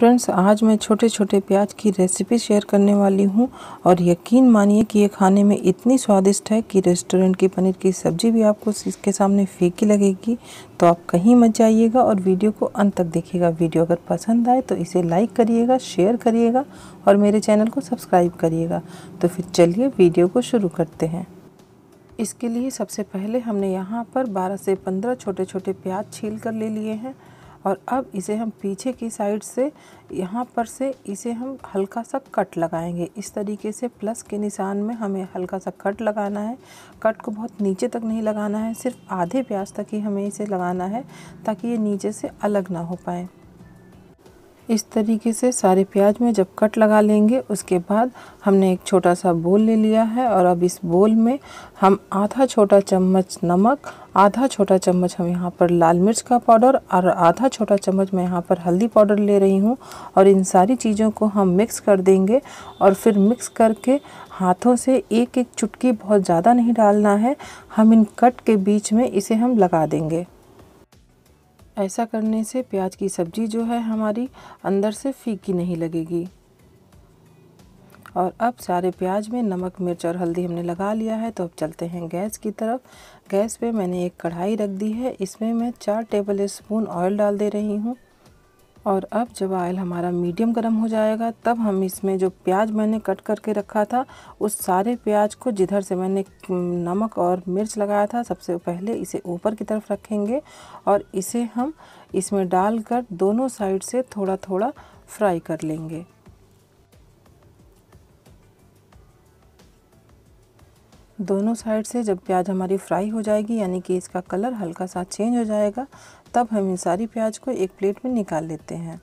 Friends आज मैं छोटे छोटे प्याज की रेसिपी शेयर करने वाली हूँ और यकीन मानिए कि ये खाने में इतनी स्वादिष्ट है कि रेस्टोरेंट की पनीर की सब्ज़ी भी आपको इसके सामने फीकी लगेगी तो आप कहीं मत जाइएगा और वीडियो को अंत तक देखिएगा वीडियो अगर पसंद आए तो इसे लाइक करिएगा शेयर करिएगा और मेरे चैनल को सब्सक्राइब करिएगा तो फिर चलिए वीडियो को शुरू करते हैं इसके लिए सबसे पहले हमने यहाँ पर बारह से पंद्रह छोटे छोटे प्याज छील कर ले लिए हैं और अब इसे हम पीछे की साइड से यहाँ पर से इसे हम हल्का सा कट लगाएंगे इस तरीके से प्लस के निशान में हमें हल्का सा कट लगाना है कट को बहुत नीचे तक नहीं लगाना है सिर्फ आधे प्याज तक ही हमें इसे लगाना है ताकि ये नीचे से अलग ना हो पाए इस तरीके से सारे प्याज में जब कट लगा लेंगे उसके बाद हमने एक छोटा सा बोल ले लिया है और अब इस बोल में हम आधा छोटा चम्मच नमक आधा छोटा चम्मच हम यहाँ पर लाल मिर्च का पाउडर और आधा छोटा चम्मच मैं यहाँ पर हल्दी पाउडर ले रही हूँ और इन सारी चीज़ों को हम मिक्स कर देंगे और फिर मिक्स करके हाथों से एक एक चुटकी बहुत ज़्यादा नहीं डालना है हम इन कट के बीच में इसे हम लगा देंगे ऐसा करने से प्याज की सब्ज़ी जो है हमारी अंदर से फीकी नहीं लगेगी और अब सारे प्याज में नमक मिर्च और हल्दी हमने लगा लिया है तो अब चलते हैं गैस की तरफ गैस पे मैंने एक कढ़ाई रख दी है इसमें मैं चार टेबल स्पून ऑयल डाल दे रही हूँ और अब जब आयल हमारा मीडियम गर्म हो जाएगा तब हम इसमें जो प्याज मैंने कट करके रखा था उस सारे प्याज को जिधर से मैंने नमक और मिर्च लगाया था सबसे पहले इसे ऊपर की तरफ रखेंगे और इसे हम इसमें डालकर दोनों साइड से थोड़ा थोड़ा फ्राई कर लेंगे दोनों साइड से जब प्याज हमारी फ्राई हो जाएगी यानी कि इसका कलर हल्का सा चेंज हो जाएगा तब हम इन सारी प्याज को एक प्लेट में निकाल लेते हैं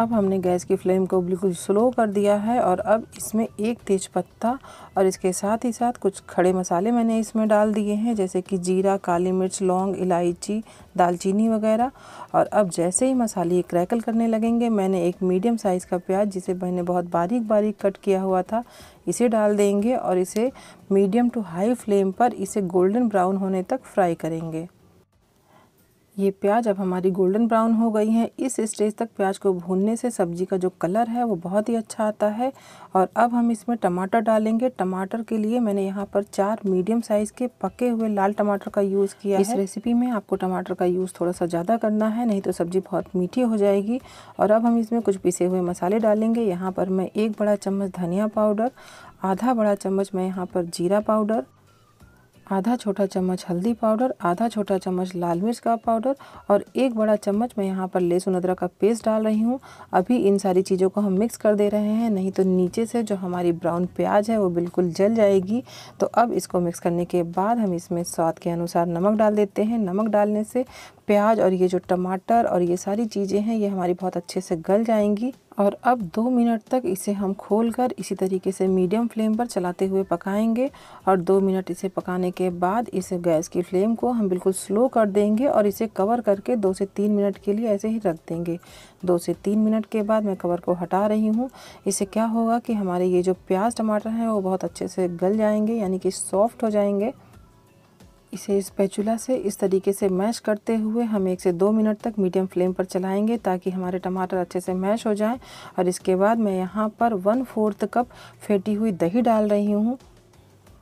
अब हमने गैस की फ्लेम को बिल्कुल स्लो कर दिया है और अब इसमें एक तेज पत्ता और इसके साथ ही साथ कुछ खड़े मसाले मैंने इसमें डाल दिए हैं जैसे कि जीरा काली मिर्च लौंग इलायची दालचीनी वगैरह और अब जैसे ही मसाले क्रैकल करने लगेंगे मैंने एक मीडियम साइज़ का प्याज जिसे मैंने बहुत बारीक बारीक कट किया हुआ था इसे डाल देंगे और इसे मीडियम टू हाई फ्लेम पर इसे गोल्डन ब्राउन होने तक फ्राई करेंगे ये प्याज अब हमारी गोल्डन ब्राउन हो गई है इस स्टेज तक प्याज को भूनने से सब्ज़ी का जो कलर है वो बहुत ही अच्छा आता है और अब हम इसमें टमाटर डालेंगे टमाटर के लिए मैंने यहाँ पर चार मीडियम साइज़ के पके हुए लाल टमाटर का यूज़ किया इस है। रेसिपी में आपको टमाटर का यूज़ थोड़ा सा ज़्यादा करना है नहीं तो सब्ज़ी बहुत मीठी हो जाएगी और अब हम इसमें कुछ पिसे हुए मसाले डालेंगे यहाँ पर मैं एक बड़ा चम्मच धनिया पाउडर आधा बड़ा चम्मच मैं यहाँ पर जीरा पाउडर आधा छोटा चम्मच हल्दी पाउडर आधा छोटा चम्मच लाल मिर्च का पाउडर और एक बड़ा चम्मच मैं यहाँ पर लहसुन अदरक का पेस्ट डाल रही हूँ अभी इन सारी चीज़ों को हम मिक्स कर दे रहे हैं नहीं तो नीचे से जो हमारी ब्राउन प्याज है वो बिल्कुल जल जाएगी तो अब इसको मिक्स करने के बाद हम इसमें स्वाद के अनुसार नमक डाल देते हैं नमक डालने से प्याज और ये जो टमाटर और ये सारी चीज़ें हैं ये हमारी बहुत अच्छे से गल जाएंगी और अब दो मिनट तक इसे हम खोलकर इसी तरीके से मीडियम फ्लेम पर चलाते हुए पकाएंगे और दो मिनट इसे पकाने के बाद इस गैस की फ्लेम को हम बिल्कुल स्लो कर देंगे और इसे कवर करके दो से तीन मिनट के लिए ऐसे ही रख देंगे दो से तीन मिनट के बाद मैं कवर को हटा रही हूँ इससे क्या होगा कि हमारे ये जो प्याज टमाटर हैं वो बहुत अच्छे से गल जाएंगे यानी कि सॉफ्ट हो जाएंगे इसे इस पैचुला से इस तरीके से मैश करते हुए हम एक से दो मिनट तक मीडियम फ्लेम पर चलाएंगे ताकि हमारे टमाटर अच्छे से मैश हो जाएं और इसके बाद मैं यहाँ पर वन फोर्थ कप फेंटी हुई दही डाल रही हूँ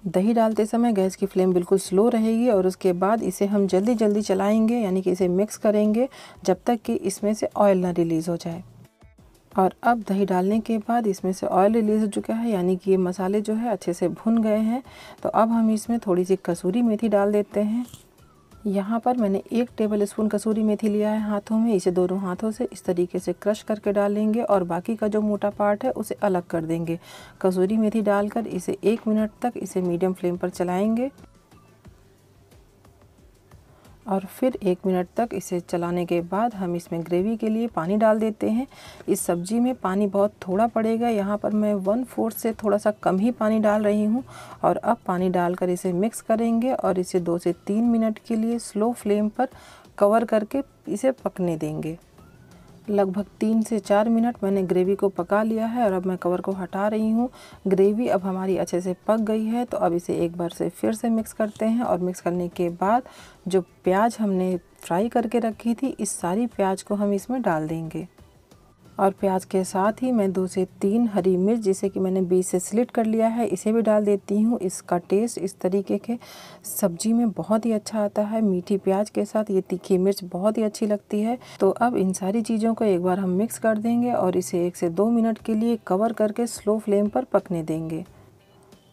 दही डालते समय गैस की फ्लेम बिल्कुल स्लो रहेगी और उसके बाद इसे हम जल्दी जल्दी चलाएंगे यानी कि इसे मिक्स करेंगे जब तक कि इसमें से ऑयल ना रिलीज़ हो जाए और अब दही डालने के बाद इसमें से ऑयल रिलीज़ हो चुका है यानी कि ये मसाले जो है अच्छे से भुन गए हैं तो अब हम इसमें थोड़ी सी कसूरी मेथी डाल देते हैं यहाँ पर मैंने एक टेबल स्पून कसूरी मेथी लिया है हाथों में इसे दोनों हाथों से इस तरीके से क्रश करके डालेंगे और बाकी का जो मोटा पार्ट है उसे अलग कर देंगे कसूरी मेथी डालकर इसे एक मिनट तक इसे मीडियम फ्लेम पर चलाएंगे और फिर एक मिनट तक इसे चलाने के बाद हम इसमें ग्रेवी के लिए पानी डाल देते हैं इस सब्ज़ी में पानी बहुत थोड़ा पड़ेगा यहाँ पर मैं वन फोर्थ से थोड़ा सा कम ही पानी डाल रही हूँ और अब पानी डालकर इसे मिक्स करेंगे और इसे दो से तीन मिनट के लिए स्लो फ्लेम पर कवर करके इसे पकने देंगे लगभग तीन से चार मिनट मैंने ग्रेवी को पका लिया है और अब मैं कवर को हटा रही हूँ ग्रेवी अब हमारी अच्छे से पक गई है तो अब इसे एक बार से फिर से मिक्स करते हैं और मिक्स करने के बाद जो प्याज हमने फ्राई करके रखी थी इस सारी प्याज को हम इसमें डाल देंगे और प्याज के साथ ही मैं दो से तीन हरी मिर्च जिसे कि मैंने बीज से स्लिट कर लिया है इसे भी डाल देती हूँ इसका टेस्ट इस तरीके के सब्जी में बहुत ही अच्छा आता है मीठी प्याज के साथ ये तीखी मिर्च बहुत ही अच्छी लगती है तो अब इन सारी चीज़ों को एक बार हम मिक्स कर देंगे और इसे एक से दो मिनट के लिए कवर करके स्लो फ्लेम पर पकने देंगे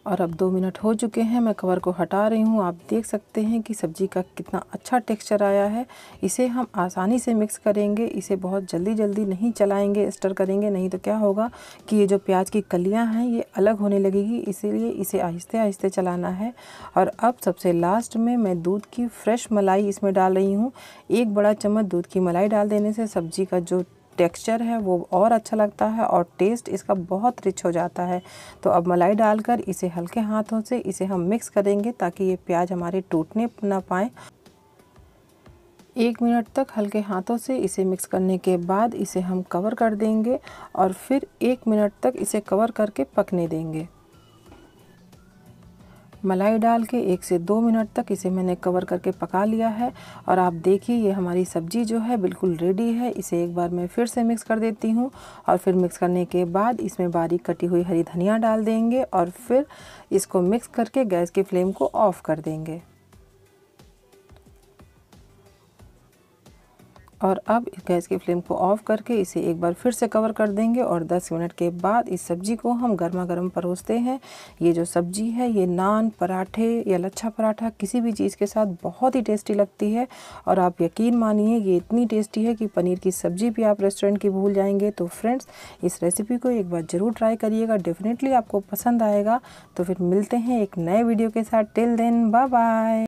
और अब दो मिनट हो चुके हैं मैं कवर को हटा रही हूँ आप देख सकते हैं कि सब्ज़ी का कितना अच्छा टेक्सचर आया है इसे हम आसानी से मिक्स करेंगे इसे बहुत जल्दी जल्दी नहीं चलाएंगे स्टर करेंगे नहीं तो क्या होगा कि ये जो प्याज की कलियाँ हैं ये अलग होने लगेगी इसीलिए इसे आहिस्ते आहिस्ते चलाना है और अब सबसे लास्ट में मैं दूध की फ्रेश मलाई इसमें डाल रही हूँ एक बड़ा चम्मच दूध की मलाई डाल देने से सब्ज़ी का जो टेक्सचर है वो और अच्छा लगता है और टेस्ट इसका बहुत रिच हो जाता है तो अब मलाई डालकर इसे हल्के हाथों से इसे हम मिक्स करेंगे ताकि ये प्याज हमारे टूटने ना पाए एक मिनट तक हल्के हाथों से इसे मिक्स करने के बाद इसे हम कवर कर देंगे और फिर एक मिनट तक इसे कवर करके पकने देंगे मलाई डाल के एक से दो मिनट तक इसे मैंने कवर करके पका लिया है और आप देखिए ये हमारी सब्ज़ी जो है बिल्कुल रेडी है इसे एक बार मैं फिर से मिक्स कर देती हूँ और फिर मिक्स करने के बाद इसमें बारीक कटी हुई हरी धनिया डाल देंगे और फिर इसको मिक्स करके गैस की फ्लेम को ऑफ़ कर देंगे और अब इस गैस की फ्लेम को ऑफ़ करके इसे एक बार फिर से कवर कर देंगे और 10 मिनट के बाद इस सब्ज़ी को हम गर्मा गर्म परोसते हैं ये जो सब्ज़ी है ये नान पराठे या लच्छा पराठा किसी भी चीज़ के साथ बहुत ही टेस्टी लगती है और आप यकीन मानिए ये इतनी टेस्टी है कि पनीर की सब्ज़ी भी आप रेस्टोरेंट की भूल जाएंगे तो फ्रेंड्स इस रेसिपी को एक बार ज़रूर ट्राई करिएगा डेफिनेटली आपको पसंद आएगा तो फिर मिलते हैं एक नए वीडियो के साथ टिल देन बाय बाय